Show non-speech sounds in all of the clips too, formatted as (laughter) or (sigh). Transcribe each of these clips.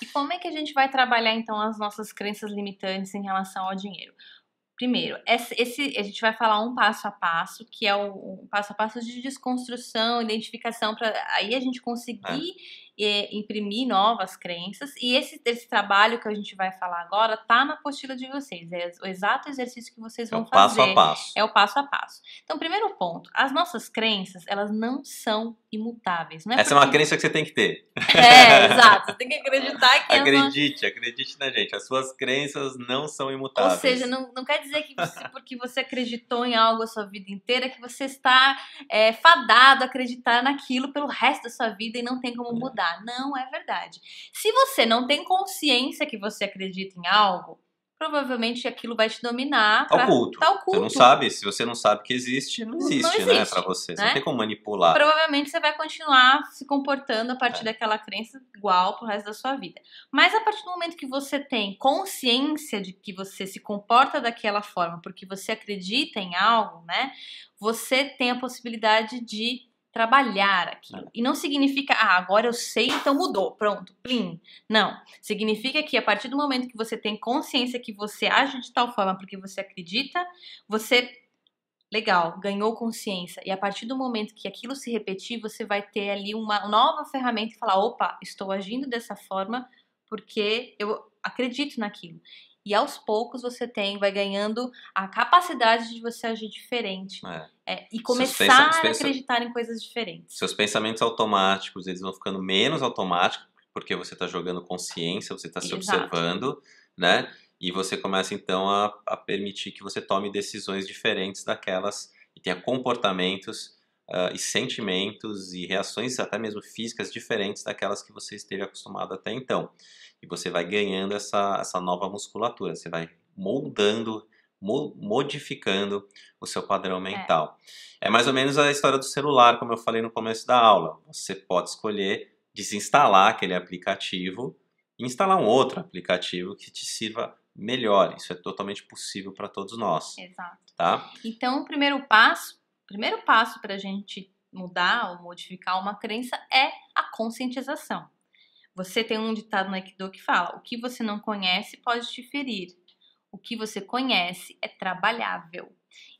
E como é que a gente vai trabalhar então as nossas crenças limitantes em relação ao dinheiro? Primeiro, esse, a gente vai falar um passo a passo, que é o, um passo a passo de desconstrução, identificação, para aí a gente conseguir é é, imprimir novas crenças. E esse, esse trabalho que a gente vai falar agora tá na apostila de vocês. É o exato exercício que vocês é vão é fazer. É o passo a passo. É o passo a passo. Então, primeiro ponto: as nossas crenças, elas não são imutáveis. Não é Essa porque... é uma crença que você tem que ter. É, exato. Você tem que acreditar que. (laughs) Acredite, não... acredite na gente. As suas crenças não são imutáveis. Ou seja, não, não quer dizer que você, porque você acreditou em algo a sua vida inteira, que você está é, fadado a acreditar naquilo pelo resto da sua vida e não tem como uhum. mudar. Não é verdade. Se você não tem consciência que você acredita em algo, provavelmente aquilo vai te dominar. Tá oculto. Tá oculto. Você não sabe, se você não sabe que existe, não existe, não existe né, para você. Né? Você não tem como manipular. Provavelmente você vai continuar se comportando a partir é. daquela crença igual pro resto da sua vida. Mas a partir do momento que você tem consciência de que você se comporta daquela forma porque você acredita em algo, né? Você tem a possibilidade de trabalhar aquilo. É. E não significa, ah, agora eu sei, então mudou, pronto, plim. Não. Significa que a partir do momento que você tem consciência que você age de tal forma porque você acredita, você, legal, ganhou consciência. E a partir do momento que aquilo se repetir, você vai ter ali uma nova ferramenta e falar: opa, estou agindo dessa forma porque eu acredito naquilo e aos poucos você tem, vai ganhando a capacidade de você agir diferente. É. É, e começar a acreditar em coisas diferentes. Seus pensamentos automáticos, eles vão ficando menos automáticos, porque você está jogando consciência, você está se observando, né? E você começa então a, a permitir que você tome decisões diferentes daquelas e tenha comportamentos uh, e sentimentos e reações até mesmo físicas diferentes daquelas que você esteve acostumado até então. E você vai ganhando essa, essa nova musculatura, você vai moldando, mo modificando o seu padrão é. mental. É. é mais ou menos a história do celular, como eu falei no começo da aula. Você pode escolher desinstalar aquele aplicativo e instalar um outro aplicativo que te sirva melhor. Isso é totalmente possível para todos nós. Exato. Tá? Então, o primeiro passo primeiro passo para a gente mudar ou modificar uma crença é a conscientização. Você tem um ditado no Aikido que fala: o que você não conhece pode te ferir, o que você conhece é trabalhável.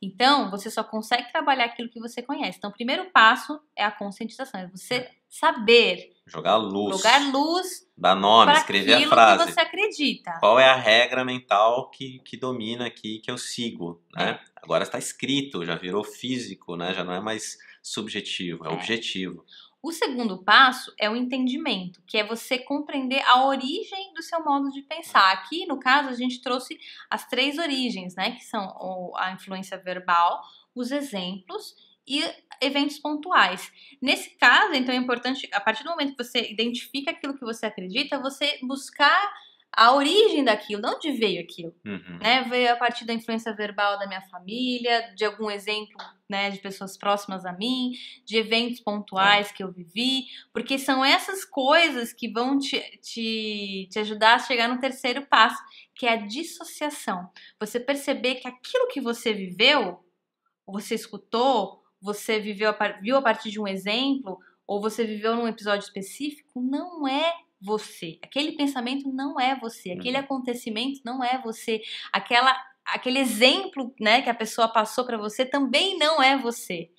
Então, você só consegue trabalhar aquilo que você conhece. Então, o primeiro passo é a conscientização, é você é saber. Jogar luz. Jogar luz. Dar nome, escrever a frase. que você acredita. Qual é a regra mental que, que domina aqui, que eu sigo, né? É. Agora está escrito, já virou físico, né? Já não é mais subjetivo, é, é objetivo. O segundo passo é o entendimento, que é você compreender a origem do seu modo de pensar. Aqui, no caso, a gente trouxe as três origens, né? Que são a influência verbal, os exemplos e eventos pontuais. Nesse caso, então, é importante, a partir do momento que você identifica aquilo que você acredita, você buscar a origem daquilo, de onde veio aquilo, uhum. né? Veio a partir da influência verbal da minha família, de algum exemplo, né, de pessoas próximas a mim, de eventos pontuais é. que eu vivi, porque são essas coisas que vão te, te, te ajudar a chegar no terceiro passo, que é a dissociação. Você perceber que aquilo que você viveu, você escutou, você viveu a, viu a partir de um exemplo ou você viveu num episódio específico, não é você. Aquele pensamento não é você, aquele uhum. acontecimento não é você, aquela aquele exemplo, né, que a pessoa passou para você também não é você.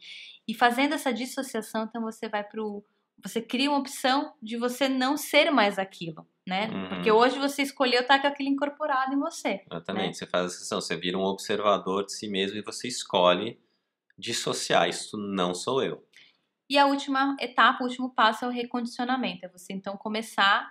E fazendo essa dissociação, então você vai pro você cria uma opção de você não ser mais aquilo, né? Uhum. Porque hoje você escolheu estar tá com aquilo incorporado em você. Né? Exatamente, né? você faz essa sessão você vira um observador de si mesmo e você escolhe dissociar. Isso não sou eu. E a última etapa, o último passo é o recondicionamento. É você então começar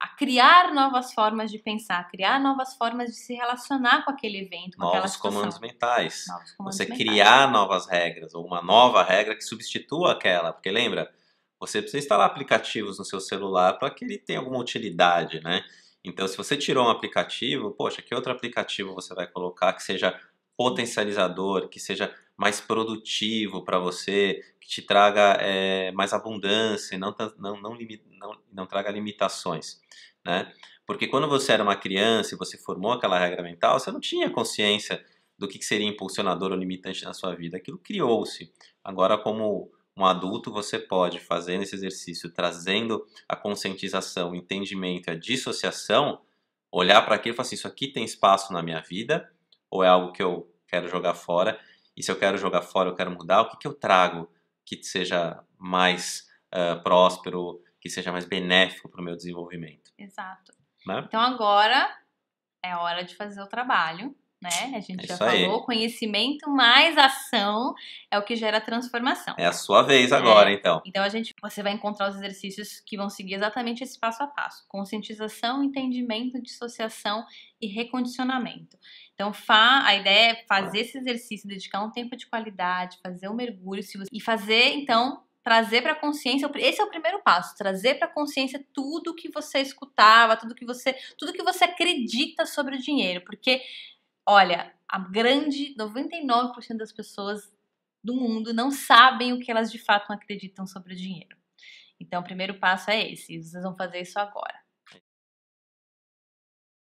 a criar novas formas de pensar, criar novas formas de se relacionar com aquele evento, com novos comandos mentais. Novos comandos você mentais. criar novas regras ou uma nova regra que substitua aquela, porque lembra, você precisa instalar aplicativos no seu celular para que ele tenha alguma utilidade, né? Então, se você tirou um aplicativo, poxa, que outro aplicativo você vai colocar que seja potencializador, que seja mais produtivo para você, que te traga é, mais abundância e não, não, não, não, não traga limitações. Né? Porque quando você era uma criança e você formou aquela regra mental, você não tinha consciência do que seria impulsionador ou limitante na sua vida. Aquilo criou-se. Agora, como um adulto, você pode, fazendo esse exercício, trazendo a conscientização, o entendimento, a dissociação, olhar para aquilo e falar assim: isso aqui tem espaço na minha vida, ou é algo que eu quero jogar fora? E se eu quero jogar fora, eu quero mudar, o que, que eu trago que seja mais uh, próspero, que seja mais benéfico para o meu desenvolvimento? Exato. Né? Então agora é hora de fazer o trabalho né? A gente é já falou, aí. conhecimento mais ação é o que gera transformação. É a sua vez é. agora, é. então. Então a gente, você vai encontrar os exercícios que vão seguir exatamente esse passo a passo: conscientização, entendimento, dissociação e recondicionamento. Então, fa, a ideia é fazer esse exercício, dedicar um tempo de qualidade, fazer um mergulho você, e fazer então trazer para a consciência, esse é o primeiro passo, trazer para a consciência tudo que você escutava, tudo que você, tudo que você acredita sobre o dinheiro, porque olha, a grande 99% das pessoas do mundo não sabem o que elas de fato acreditam sobre o dinheiro. Então, o primeiro passo é esse, vocês vão fazer isso agora.